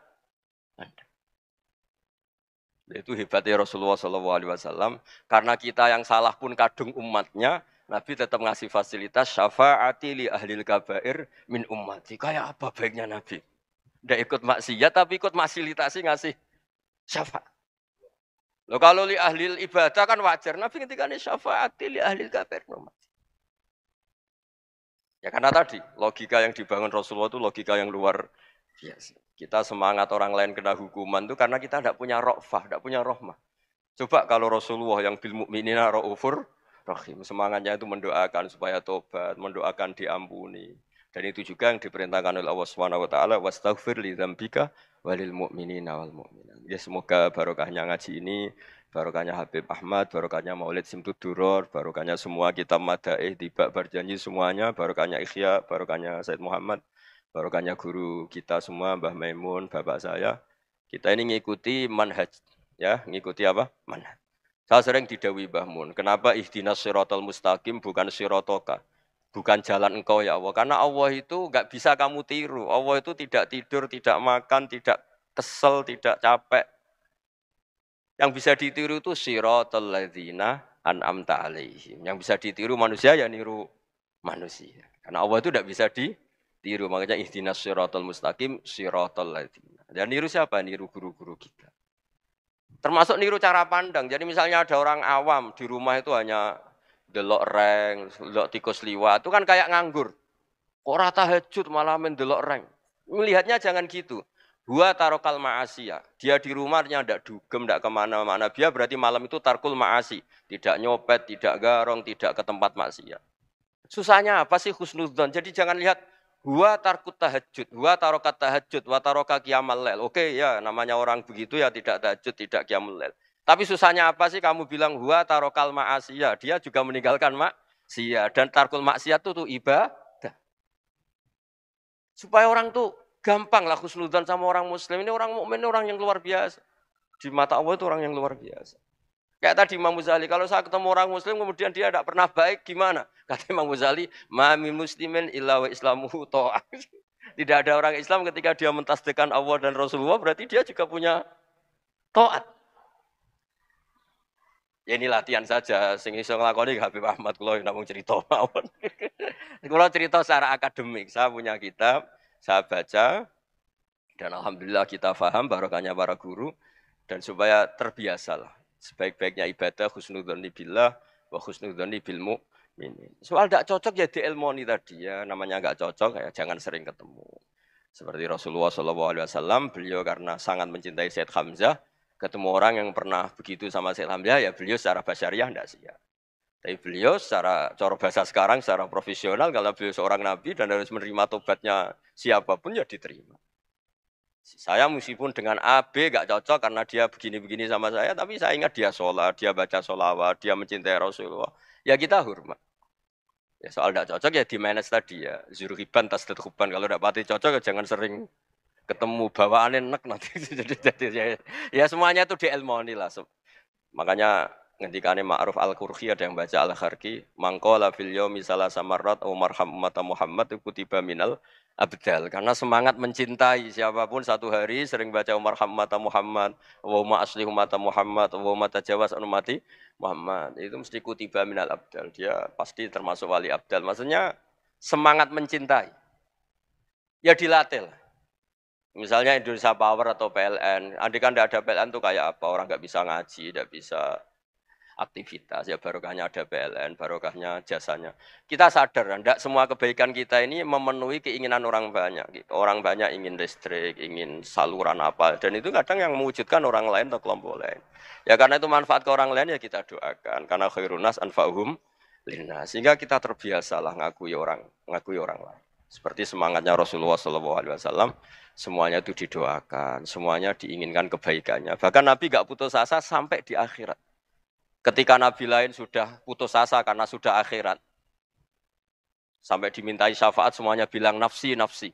Itu hebatnya Rasulullah Shallallahu Alaihi Wasallam. Karena kita yang salah pun kadung umatnya, Nabi tetap ngasih fasilitas syafaati li ahli kabair min ummati. Kayak apa baiknya Nabi? Tidak ikut maksiat tapi ikut fasilitasi ngasih syafaat. Lo kalau li ahli ibadah kan wajar. Nabi ketika ini syafaati li ahli kabair min ummati. Ya karena tadi logika yang dibangun Rasulullah itu logika yang luar biasa. Kita semangat orang lain kena hukuman itu karena kita tidak punya rohfah, tidak punya rohmah. Coba kalau Rasulullah yang bil mukminina raufur rohim semangatnya itu mendoakan supaya tobat, mendoakan diampuni. Dan itu juga yang diperintahkan oleh Allah Subhanahu wa taala wastaghfir li dzambika walil mu'minina wal mu'minat. Ya semoga barokahnya ngaji ini, barokahnya Habib Ahmad, barokahnya Maulid Simtud Duror, barokahnya semua kitab Madaih, Tiba Berjanji semuanya, barokahnya Ikhya, barokahnya Said Muhammad barokahnya guru kita semua Mbah Maimun, bapak saya. Kita ini ngikuti manhaj ya, ngikuti apa? Manhaj. Saya sering didawi Mbah Mun, kenapa ihdinas sirotol mustaqim bukan sirotoka? Bukan jalan engkau ya Allah. Karena Allah itu nggak bisa kamu tiru. Allah itu tidak tidur, tidak makan, tidak kesel, tidak capek. Yang bisa ditiru itu sirotol ladhina an'amta alaihim. Yang bisa ditiru manusia ya niru manusia. Karena Allah itu tidak bisa di Tiru makanya istinas sirotol mustaqim sirotol ladina Dan niru siapa? Niru guru-guru kita. Termasuk niru cara pandang. Jadi misalnya ada orang awam di rumah itu hanya delok reng, delok tikus liwat, itu kan kayak nganggur. rata hajut malah mendelok reng. Melihatnya jangan gitu. Gua tarokal ma'asiyah. Dia di rumahnya tidak dugem, tidak kemana-mana. Dia berarti malam itu tarkul ma'asi. Tidak nyopet, tidak garong, tidak ke tempat maksiat. Susahnya apa sih khusnudon? Jadi jangan lihat Wa tarkut tahajud, wa tarokat tahajud, wa taroka kiamal lel. Oke ya namanya orang begitu ya tidak tahajud, tidak kiamal lel. Tapi susahnya apa sih kamu bilang wa tarokal ma'asiya. Dia juga meninggalkan maksiat. Dan tarkul maksiat itu tuh iba, Supaya orang tuh gampang lah khusnudan sama orang muslim. Ini orang mukmin orang yang luar biasa. Di mata Allah itu orang yang luar biasa. Kayak tadi Imam Muzali, kalau saya ketemu orang muslim kemudian dia tidak pernah baik, gimana? Kata Imam Muzali, mami muslimin illa wa islamuhu to'ah. Tidak ada orang Islam ketika dia mentasdekan Allah dan Rasulullah, berarti dia juga punya to'at. Ya ini latihan saja, sing iso ngelakoni. Habib Ahmad kula namung cerita kalau cerita secara akademik, saya punya kitab, saya baca dan alhamdulillah kita paham barokahnya para guru dan supaya terbiasalah sebaik-baiknya ibadah husnudzonni billah wa husnudzonni bil mu'minin. Soal tidak cocok ya di ilmoni tadi ya, namanya nggak cocok ya jangan sering ketemu. Seperti Rasulullah saw beliau karena sangat mencintai Syed Hamzah, ketemu orang yang pernah begitu sama Syed Hamzah ya beliau secara basyariah tidak ya. Tapi beliau secara cara bahasa sekarang, secara profesional, kalau beliau seorang nabi dan harus menerima tobatnya siapapun ya diterima. Saya meskipun dengan A, B gak cocok karena dia begini-begini sama saya, tapi saya ingat dia sholat, dia baca sholawat, dia mencintai Rasulullah. Ya kita hormat. Ya, soal gak cocok ya di manage tadi ya. Zuruhiban, tas tetukuban. Kalau gak pati cocok ya jangan sering ketemu bawaan enak nanti. jadi, jadi ya, ya semuanya itu di ilmu lah. Makanya ngendikane Ma'ruf Al-Qurhi ada yang baca Al-Kharqi mangqala fil yaumi salasa marrat au marham umat Muhammad kutiba minal abdal karena semangat mencintai siapapun satu hari sering baca Umar Hamata Muhammad Woma asli Humata Muhammad Woma tajawas anumati Muhammad itu mesti kutiba minal abdal dia pasti termasuk wali abdal maksudnya semangat mencintai ya dilatih misalnya Indonesia Power atau PLN andai kan tidak ada PLN tuh kayak apa orang nggak bisa ngaji tidak bisa aktivitas ya barokahnya ada PLN barokahnya jasanya kita sadar tidak semua kebaikan kita ini memenuhi keinginan orang banyak gitu. orang banyak ingin listrik ingin saluran apa dan itu kadang yang mewujudkan orang lain atau kelompok lain ya karena itu manfaat ke orang lain ya kita doakan karena khairunas anfa'uhum lina sehingga kita terbiasalah ngakui orang ngakui orang lain seperti semangatnya Rasulullah SAW, semuanya itu didoakan, semuanya diinginkan kebaikannya. Bahkan Nabi gak putus asa sampai di akhirat. Ketika nabi lain sudah putus asa karena sudah akhirat. Sampai dimintai syafaat semuanya bilang nafsi, nafsi.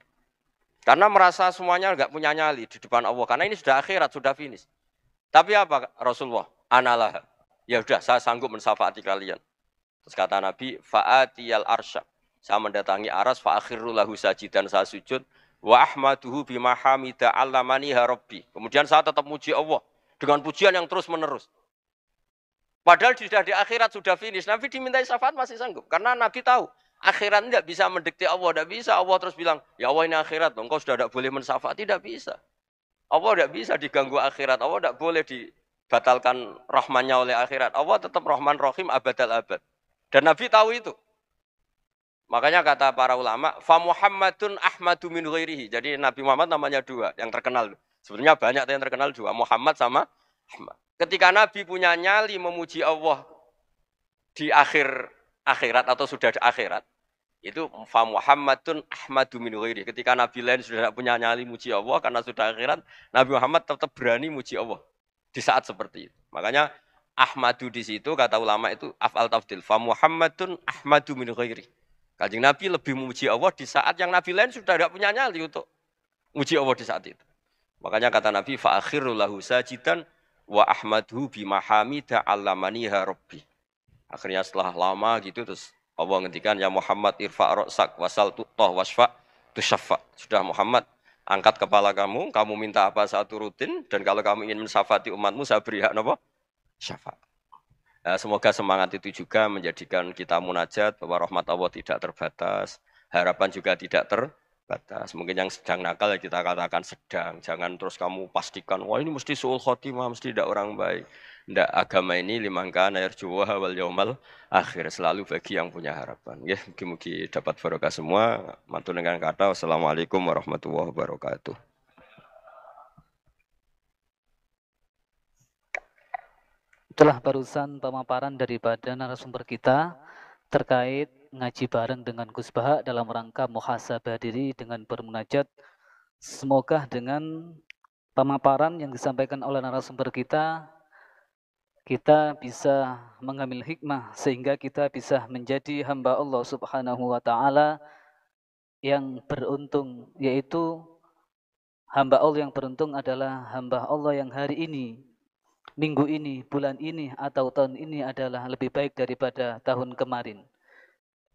Karena merasa semuanya nggak punya nyali di depan Allah. Karena ini sudah akhirat, sudah finish. Tapi apa Rasulullah? Analah. Ya sudah, saya sanggup mensafaati kalian. Terus kata Nabi, fa'atiyal arsya. Saya mendatangi aras, fa'akhiru lahu dan saya sujud. Wa ahmaduhu bimahamida allamani ya Kemudian saya tetap muji Allah. Dengan pujian yang terus menerus. Padahal sudah di akhirat sudah finish. Nabi dimintai syafaat masih sanggup karena Nabi tahu akhirat tidak bisa mendekati Allah, tidak bisa Allah terus bilang, ya Allah ini akhirat, engkau sudah tidak boleh mensyafaat. tidak bisa. Allah tidak bisa diganggu akhirat, Allah tidak boleh dibatalkan rahmannya oleh akhirat. Allah tetap rahman rahim abad al abad. Dan Nabi tahu itu. Makanya kata para ulama, fa Muhammadun Ahmadu min ghairihi. Jadi Nabi Muhammad namanya dua yang terkenal. Sebenarnya banyak yang terkenal dua, Muhammad sama Ahmad. Ketika Nabi punya nyali memuji Allah di akhir akhirat atau sudah di akhirat, itu fa Muhammadun Ahmadu min ghairi. Ketika Nabi lain sudah tidak punya nyali muji Allah karena sudah akhirat, Nabi Muhammad tetap berani muji Allah di saat seperti itu. Makanya Ahmadu di situ kata ulama itu afal tafdil fa Muhammadun Ahmadu min ghairi. Kajing Nabi lebih memuji Allah di saat yang Nabi lain sudah tidak punya nyali untuk muji Allah di saat itu. Makanya kata Nabi fa akhirul lahu sajidan wa ahmadhu mahamida allamaniha ya rabbi. Akhirnya setelah lama gitu terus Allah ngendikan ya Muhammad irfa roksak wasal tutoh wasfa tusyaffa. Sudah Muhammad angkat kepala kamu, kamu minta apa satu rutin dan kalau kamu ingin mensafati umatmu saya beri hak napa? Syafa. Ya, semoga semangat itu juga menjadikan kita munajat bahwa rahmat Allah tidak terbatas, harapan juga tidak terbatas batas. Mungkin yang sedang nakal ya kita katakan sedang. Jangan terus kamu pastikan, wah ini mesti suul khotimah, mesti tidak orang baik. Tidak agama ini limangkan air juwa wal yaumal akhir. Selalu bagi yang punya harapan. Ya, mungkin-mungkin dapat barokah semua. Mantu dengan kata, Wassalamualaikum warahmatullahi wabarakatuh. Itulah barusan pemaparan daripada narasumber kita terkait ngaji bareng dengan Gus Baha dalam rangka muhasabah diri dengan bermunajat. Semoga dengan pemaparan yang disampaikan oleh narasumber kita, kita bisa mengambil hikmah sehingga kita bisa menjadi hamba Allah Subhanahu wa taala yang beruntung yaitu hamba Allah yang beruntung adalah hamba Allah yang hari ini minggu ini, bulan ini, atau tahun ini adalah lebih baik daripada tahun kemarin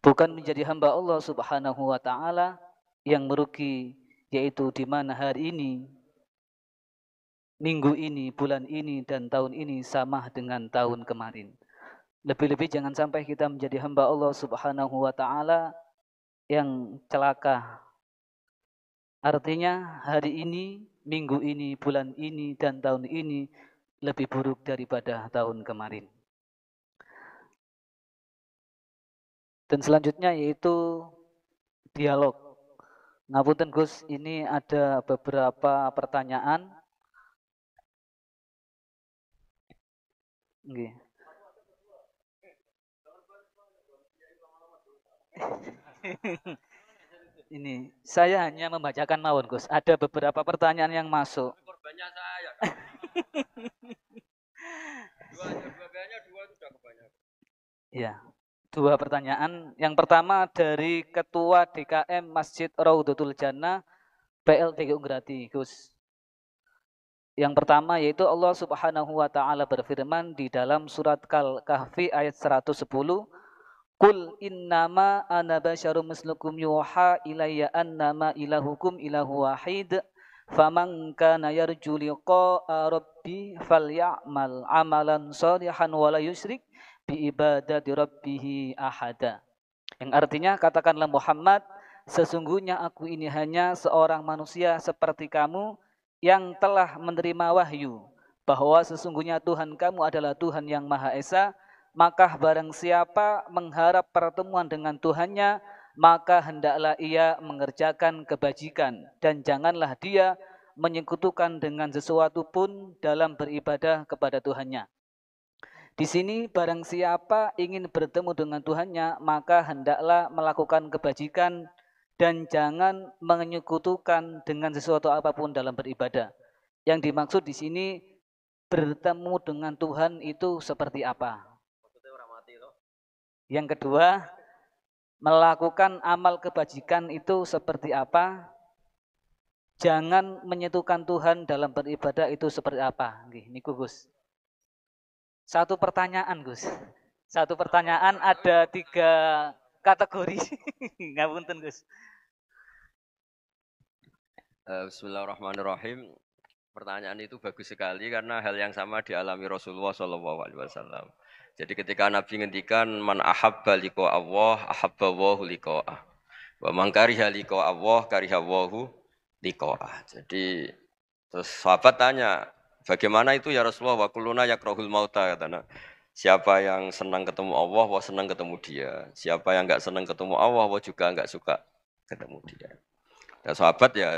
bukan menjadi hamba Allah Subhanahu wa taala yang merugi yaitu di mana hari ini minggu ini, bulan ini dan tahun ini sama dengan tahun kemarin. Lebih-lebih jangan sampai kita menjadi hamba Allah Subhanahu wa taala yang celaka. Artinya hari ini, minggu ini, bulan ini dan tahun ini lebih buruk daripada tahun kemarin. Dan selanjutnya yaitu dialog. Ngapunten Gus, ini ada beberapa pertanyaan. Oke. ini saya hanya membacakan mawon Gus. Ada beberapa pertanyaan yang masuk. Korbannya saya. dua, dua, dua, dua, dua, dua, dua, dua, dua, dua pertanyaan. Yang pertama dari Ketua DKM Masjid Raudatul Jannah PLTG Unggrati, Gus. Yang pertama yaitu Allah Subhanahu wa taala berfirman di dalam surat Kal kahfi ayat 110, "Qul innama ana basyarum mislukum yuha ilayya annama ilahukum ilahu wahid." Faman kana yarju liqa'a rabbi falyamal amalan shalihan wa la yusyrik bi ibadati rabbih ahada. Yang artinya katakanlah Muhammad, sesungguhnya aku ini hanya seorang manusia seperti kamu yang telah menerima wahyu bahwa sesungguhnya Tuhan kamu adalah Tuhan yang Maha Esa, maka barang siapa mengharap pertemuan dengan Tuhannya, maka hendaklah ia mengerjakan kebajikan dan janganlah dia menyekutukan dengan sesuatu pun dalam beribadah kepada Tuhannya. Di sini barang siapa ingin bertemu dengan Tuhannya, maka hendaklah melakukan kebajikan dan jangan menyekutukan dengan sesuatu apapun dalam beribadah. Yang dimaksud di sini bertemu dengan Tuhan itu seperti apa? Yang kedua, melakukan amal kebajikan itu seperti apa? Jangan menyentuhkan Tuhan dalam beribadah itu seperti apa? Nih, niku Gus. Satu pertanyaan, Gus. Satu pertanyaan ada tiga kategori. Ngapunten, Gus. Eh, bismillahirrahmanirrahim. Pertanyaan itu bagus sekali karena hal yang sama dialami Rasulullah Shallallahu Alaihi Wasallam. Jadi ketika Nabi ngendikan man ahabba liqa Allah, ahabba wahu liqa'ah. Wa man kariha liqa Allah, kariha wahu liqa'ah. Jadi terus sahabat tanya, Bagaimana itu ya Rasulullah wa kulluna yakrahul mauta katana. Siapa yang senang ketemu Allah, wah senang ketemu dia. Siapa yang enggak senang ketemu Allah, wah juga enggak suka ketemu dia. Dan sahabat ya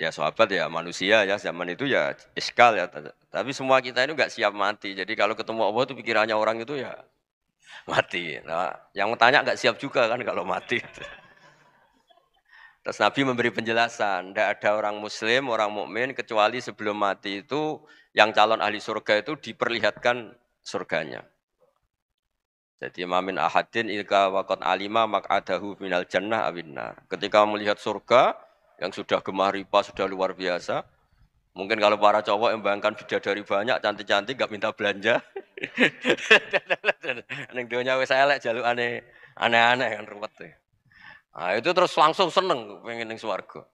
ya sahabat ya manusia ya zaman itu ya iskal ya tapi semua kita ini enggak siap mati jadi kalau ketemu Allah itu pikirannya orang itu ya mati nah, yang tanya enggak siap juga kan kalau mati Terus Nabi memberi penjelasan, tidak ada orang muslim, orang mukmin kecuali sebelum mati itu yang calon ahli surga itu diperlihatkan surganya. Jadi mamin ahadin ilka wakot alima mak'adahu minal jannah awinna. Ketika melihat surga yang sudah gemah ripa, sudah luar biasa, mungkin kalau para cowok yang bayangkan dari banyak, cantik-cantik, gak minta belanja. Neng dunia wes elek jaluk aneh, aneh-aneh kan ruwet. Ya. Nah, itu terus langsung seneng pengen ning swarga.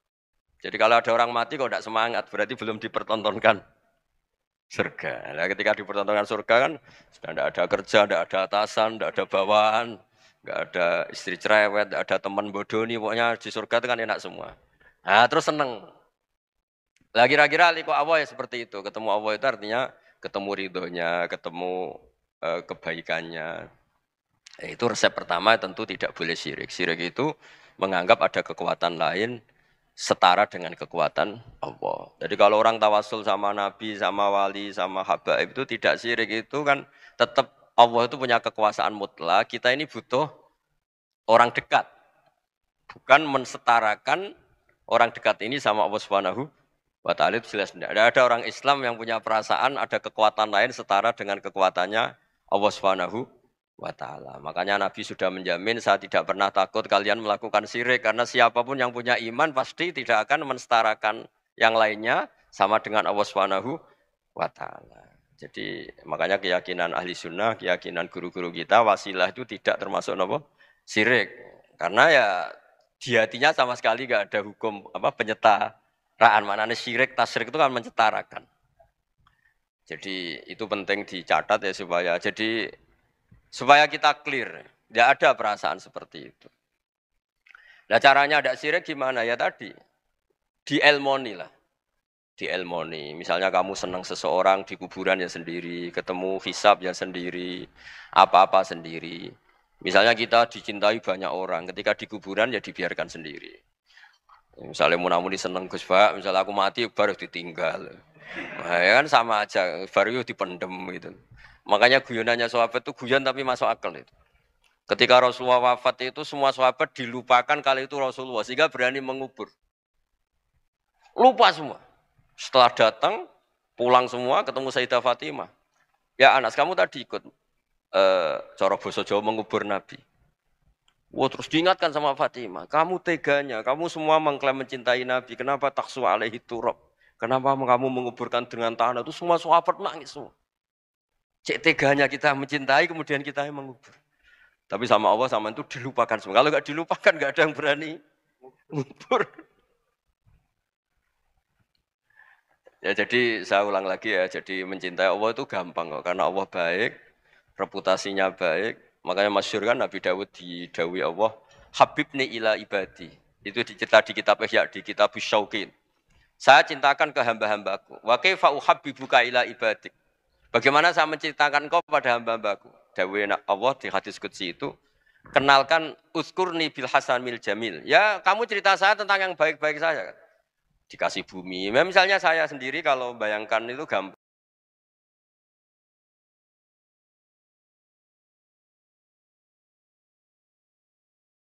Jadi kalau ada orang mati kok tidak semangat, berarti belum dipertontonkan surga. Nah, ketika dipertontonkan surga kan sudah tidak ada kerja, tidak ada atasan, tidak ada bawaan, tidak ada istri cerewet, tidak ada teman bodoh nih, pokoknya di surga itu kan enak semua. Nah, terus seneng. Lah kira-kira liko Allah ya seperti itu. Ketemu Allah itu artinya ketemu ridhonya, ketemu uh, kebaikannya. Itu resep pertama tentu tidak boleh syirik. Syirik itu menganggap ada kekuatan lain setara dengan kekuatan Allah. Jadi kalau orang tawasul sama nabi, sama wali, sama habaib itu tidak syirik itu kan tetap Allah itu punya kekuasaan mutlak. Kita ini butuh orang dekat. Bukan mensetarakan orang dekat ini sama Allah Subhanahu wa taala itu jelas tidak ada orang Islam yang punya perasaan ada kekuatan lain setara dengan kekuatannya Allah Subhanahu wa ta'ala. Makanya Nabi sudah menjamin saya tidak pernah takut kalian melakukan syirik karena siapapun yang punya iman pasti tidak akan menstarakan yang lainnya sama dengan Allah Subhanahu wa ta'ala. Jadi makanya keyakinan ahli sunnah, keyakinan guru-guru kita wasilah itu tidak termasuk apa? Sirik. Karena ya di hatinya sama sekali gak ada hukum apa penyetaraan mana sirik tasrik itu kan mencetarakan. Jadi itu penting dicatat ya supaya jadi Supaya kita clear. Tidak ada perasaan seperti itu. Nah caranya ada sirik gimana ya tadi? Di elmoni lah. Di elmoni. Misalnya kamu senang seseorang di kuburan ya sendiri, ketemu hisap ya sendiri, apa-apa sendiri. Misalnya kita dicintai banyak orang, ketika di kuburan ya dibiarkan sendiri. Misalnya munamuni seneng Gus misalnya aku mati baru ditinggal. Nah, ya kan sama aja, baru dipendem gitu. Makanya guyonannya sahabat itu guyon tapi masuk akal itu. Ketika Rasulullah wafat itu semua sahabat dilupakan kali itu Rasulullah sehingga berani mengubur. Lupa semua. Setelah datang pulang semua ketemu Sayyidah Fatimah. Ya Anas kamu tadi ikut eh cara Jawa mengubur Nabi. Wah terus diingatkan sama Fatimah, kamu teganya, kamu semua mengklaim mencintai Nabi, kenapa taksu alaihi turab? Kenapa kamu menguburkan dengan tanah itu semua sahabat nangis semua. Cek teganya kita mencintai kemudian kita yang mengubur. Tapi sama Allah sama itu dilupakan semua. Kalau nggak dilupakan nggak ada yang berani mengubur. Ya jadi saya ulang lagi ya, jadi mencintai Allah itu gampang kok karena Allah baik, reputasinya baik. Makanya masyur kan Nabi Dawud di Dawi Allah, Habibni ila ibadi. Itu dicerita di kitab Ihya, di kitab Shaukin. Saya cintakan ke hamba-hambaku. Wa kaifa buka ila ibadik. Bagaimana saya mencintakan kau pada hamba-hambaku? Dawe Allah di hadis kutsi itu, kenalkan uskurni bil hasan mil jamil. Ya, kamu cerita saya tentang yang baik-baik saya. Kan? Dikasih bumi. Misalnya saya sendiri kalau bayangkan itu gampang.